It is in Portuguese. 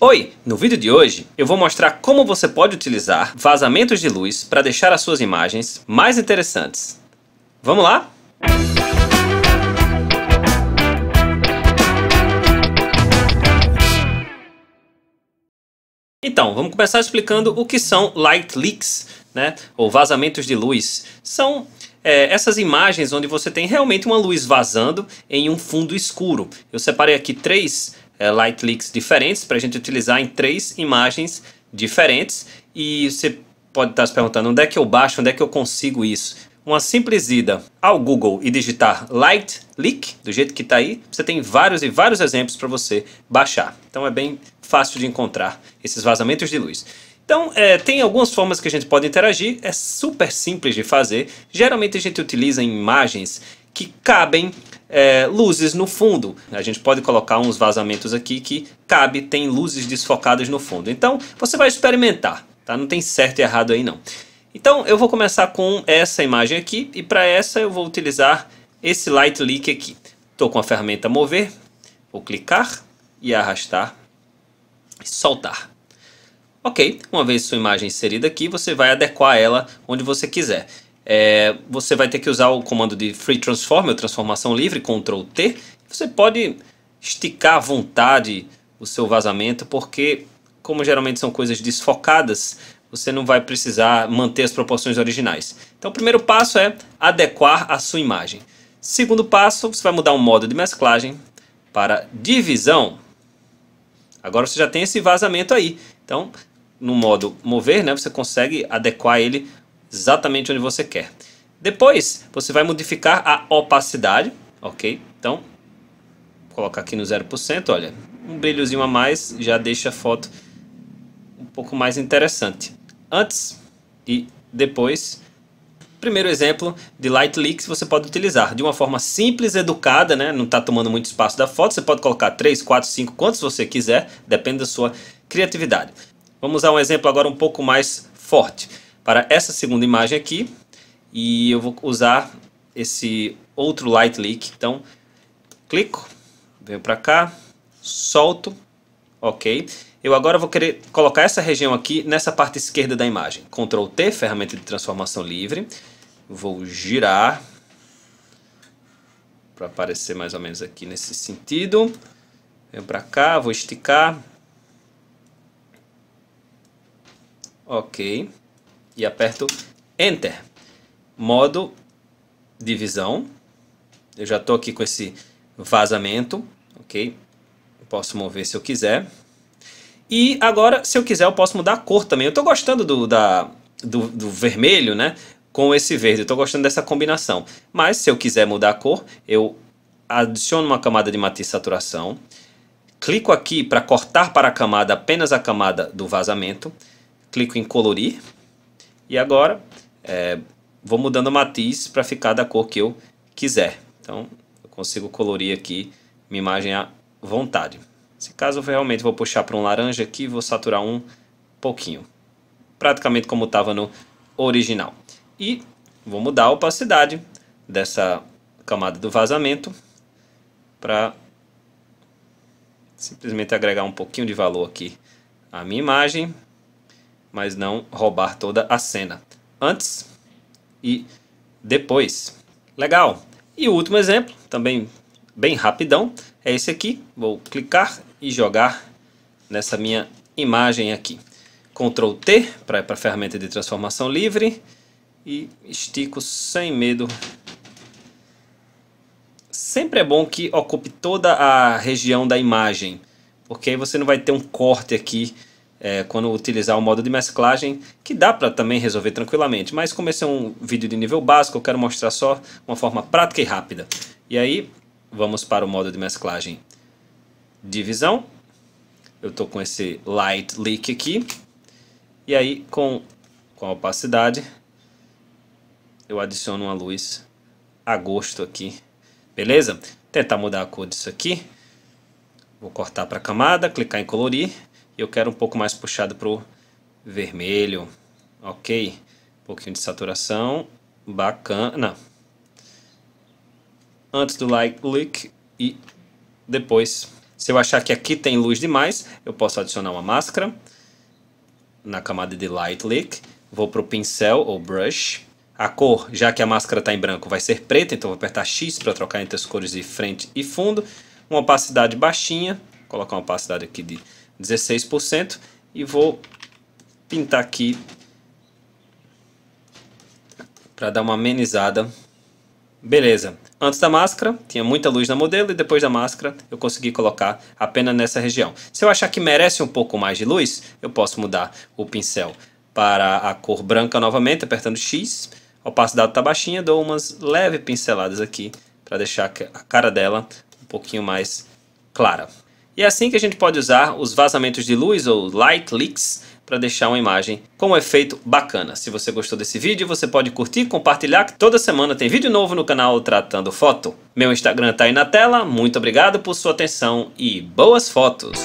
Oi! No vídeo de hoje eu vou mostrar como você pode utilizar vazamentos de luz para deixar as suas imagens mais interessantes. Vamos lá? Então, vamos começar explicando o que são light leaks, né? ou vazamentos de luz. São é, essas imagens onde você tem realmente uma luz vazando em um fundo escuro. Eu separei aqui três é, light leaks diferentes para a gente utilizar em três imagens diferentes. E você pode estar tá se perguntando onde é que eu baixo, onde é que eu consigo isso? Uma simples ida ao Google e digitar Light Leak, do jeito que está aí, você tem vários e vários exemplos para você baixar. Então é bem fácil de encontrar esses vazamentos de luz. Então, é, tem algumas formas que a gente pode interagir, é super simples de fazer. Geralmente a gente utiliza imagens que cabem é, luzes no fundo. A gente pode colocar uns vazamentos aqui que cabe, tem luzes desfocadas no fundo. Então você vai experimentar, tá? Não tem certo e errado aí não. Então eu vou começar com essa imagem aqui e para essa eu vou utilizar esse Light Leak aqui. Estou com a ferramenta mover, vou clicar e arrastar e soltar. Ok, uma vez sua imagem inserida aqui, você vai adequar ela onde você quiser é, você vai ter que usar o comando de Free Transform, ou transformação livre, Ctrl T. Você pode esticar à vontade o seu vazamento, porque como geralmente são coisas desfocadas, você não vai precisar manter as proporções originais. Então o primeiro passo é adequar a sua imagem. Segundo passo, você vai mudar o modo de mesclagem para divisão. Agora você já tem esse vazamento aí. Então, no modo mover, né, você consegue adequar ele exatamente onde você quer. Depois, você vai modificar a opacidade, ok? Então, colocar aqui no 0%, olha, um brilhozinho a mais já deixa a foto um pouco mais interessante. Antes e depois, primeiro exemplo de light leaks você pode utilizar de uma forma simples, educada, né? não está tomando muito espaço da foto, você pode colocar 3, 4, 5, quantos você quiser, depende da sua criatividade. Vamos usar um exemplo agora um pouco mais forte para essa segunda imagem aqui e eu vou usar esse outro light leak. Então, clico, venho para cá, solto, ok. Eu agora vou querer colocar essa região aqui nessa parte esquerda da imagem. Ctrl T, ferramenta de transformação livre. Vou girar para aparecer mais ou menos aqui nesse sentido. Venho para cá, vou esticar. Ok e aperto Enter. Modo de visão. Eu já estou aqui com esse vazamento, ok? Posso mover se eu quiser. E agora, se eu quiser, eu posso mudar a cor também. Eu estou gostando do, da, do, do vermelho, né? Com esse verde. estou gostando dessa combinação. Mas, se eu quiser mudar a cor, eu adiciono uma camada de matiz saturação. Clico aqui para cortar para a camada apenas a camada do vazamento. Clico em colorir e agora é, vou mudando o matiz para ficar da cor que eu quiser. Então eu consigo colorir aqui minha imagem à vontade. Nesse caso eu realmente vou puxar para um laranja aqui e vou saturar um pouquinho. Praticamente como estava no original. E vou mudar a opacidade dessa camada do vazamento para simplesmente agregar um pouquinho de valor aqui à minha imagem mas não roubar toda a cena. Antes e depois. Legal! E o último exemplo, também bem rapidão, é esse aqui. Vou clicar e jogar nessa minha imagem aqui. Ctrl T para a ferramenta de transformação livre e estico sem medo. Sempre é bom que ocupe toda a região da imagem, porque aí você não vai ter um corte aqui é, quando utilizar o modo de mesclagem, que dá para também resolver tranquilamente. Mas como esse é um vídeo de nível básico, eu quero mostrar só uma forma prática e rápida. E aí, vamos para o modo de mesclagem divisão. Eu estou com esse light leak aqui. E aí, com, com a opacidade, eu adiciono uma luz a gosto aqui. Beleza? Tentar mudar a cor disso aqui. Vou cortar para camada, clicar em colorir eu quero um pouco mais puxado para o vermelho, ok? Um pouquinho de saturação, bacana. Antes do light leak e depois. Se eu achar que aqui tem luz demais, eu posso adicionar uma máscara na camada de light leak. Vou para o pincel ou brush. A cor, já que a máscara está em branco, vai ser preta, então vou apertar X para trocar entre as cores de frente e fundo. Uma opacidade baixinha, Vou colocar uma opacidade aqui de 16% e vou pintar aqui para dar uma amenizada. Beleza. Antes da máscara, tinha muita luz na modelo e depois da máscara eu consegui colocar apenas nessa região. Se eu achar que merece um pouco mais de luz, eu posso mudar o pincel para a cor branca novamente, apertando X. A opacidade está baixinha, dou umas leves pinceladas aqui para deixar a cara dela um pouquinho mais clara. E é assim que a gente pode usar os vazamentos de luz ou light leaks para deixar uma imagem com um efeito bacana. Se você gostou desse vídeo, você pode curtir, compartilhar, que toda semana tem vídeo novo no canal Tratando Foto. Meu Instagram está aí na tela, muito obrigado por sua atenção e boas fotos!